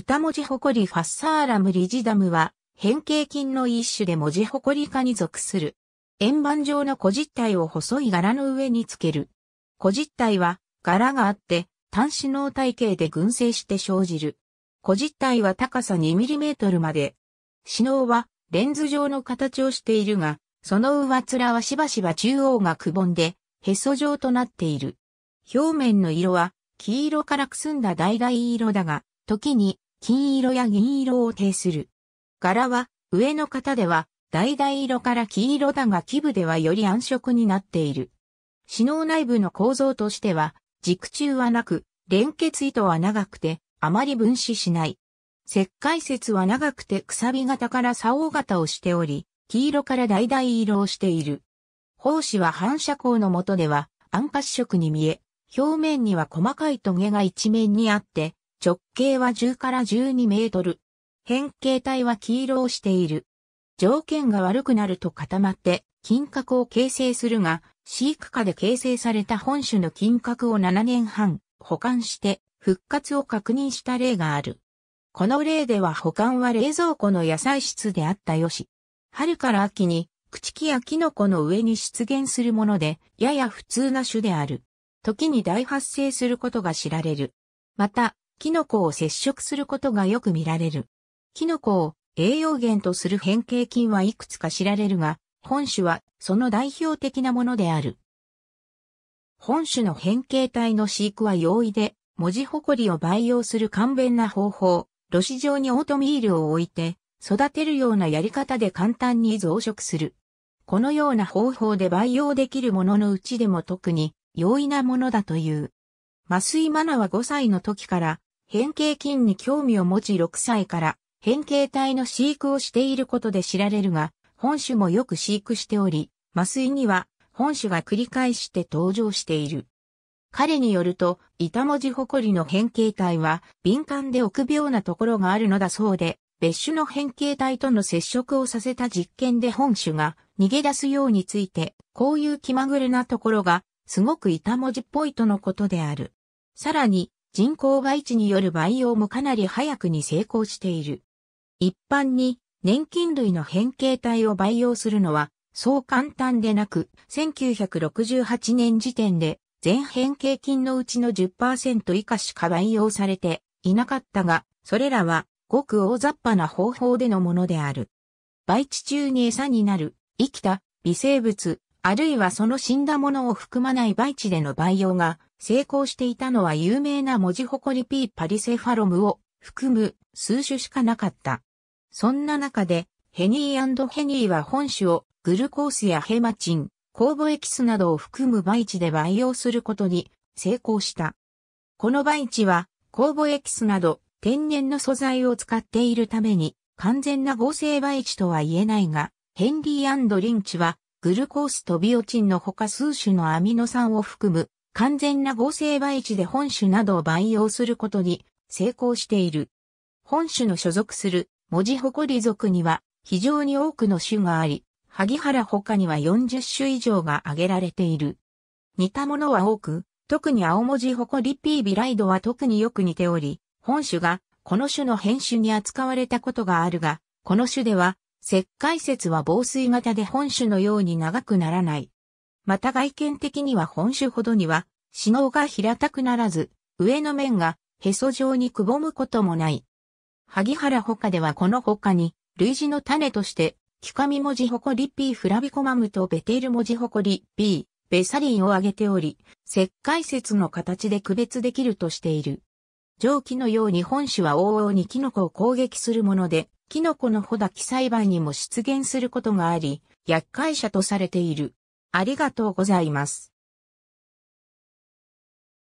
板文字誇りファッサーラムリジダムは、変形菌の一種で文字誇り科に属する。円盤状の小実体を細い柄の上につける。小実体は、柄があって、単子脳体系で群生して生じる。小実体は高さ 2mm まで。子脳は、レンズ状の形をしているが、その上面はしばしば中央がくぼんで、へそ状となっている。表面の色は、黄色からくすんだ橙色だが、時に金色や銀色を呈する。柄は、上の方では、橙色から黄色だが基部ではより暗色になっている。死脳内部の構造としては、軸柱はなく、連結糸は長くて、あまり分子しない。石灰節は長くてくさび型から竿型をしており、黄色から橙色をしている。胞子は反射光の下では暗褐色に見え、表面には細かいトゲが一面にあって、直径は10から12メートル。変形体は黄色をしている。条件が悪くなると固まって金閣を形成するが、飼育下で形成された本種の金閣を7年半保管して復活を確認した例がある。この例では保管は冷蔵庫の野菜室であったよし。春から秋に朽木やキノコの上に出現するもので、やや普通な種である。時に大発生することが知られる。また、キノコを接触することがよく見られる。キノコを栄養源とする変形菌はいくつか知られるが、本種はその代表的なものである。本種の変形体の飼育は容易で、文字誇を培養する簡便な方法、露紙状にオートミールを置いて、育てるようなやり方で簡単に増殖する。このような方法で培養できるもののうちでも特に容易なものだという。麻酔マナは5歳の時から変形菌に興味を持ち6歳から変形体の飼育をしていることで知られるが、本種もよく飼育しており、麻酔には本種が繰り返して登場している。彼によると、板文字誇りの変形体は敏感で臆病なところがあるのだそうで、別種の変形体との接触をさせた実験で本種が逃げ出すようについて、こういう気まぐれなところがすごく板文字っぽいとのことである。さらに、人口外地による培養もかなり早くに成功している。一般に年金類の変形体を培養するのはそう簡単でなく、1968年時点で全変形菌のうちの10%以下しか培養されていなかったが、それらはごく大雑把な方法でのものである。培地中に餌になる生きた微生物あるいはその死んだものを含まない培地での培養が成功していたのは有名な文字誇り P パリセファロムを含む数種しかなかった。そんな中で、ヘニーヘニーは本種をグルコースやヘマチン、酵母エキスなどを含む培地で培養することに成功した。この培地は酵母エキスなど天然の素材を使っているために完全な合成培地とは言えないが、ヘンリーリンチはグルコースとビオチンのほか数種のアミノ酸を含む完全な合成培地で本種などを培養することに成功している。本種の所属する文字誇り属には非常に多くの種があり、萩原他には40種以上が挙げられている。似たものは多く、特に青文字誇り P ビライドは特によく似ており、本種がこの種の変種に扱われたことがあるが、この種では石灰節は防水型で本種のように長くならない。また外見的には本種ほどには、死脳が平たくならず、上の面がへそ状にくぼむこともない。萩原他ではこの他に、類似の種として、キカミ文字ホコリ P フラビコマムとベテール文字ホコリ B、ベサリンを挙げており、石灰節の形で区別できるとしている。蒸気のように本種は往々にキノコを攻撃するもので、キノコの穂抱き栽培にも出現することがあり、厄介者とされている。ありがとうございます。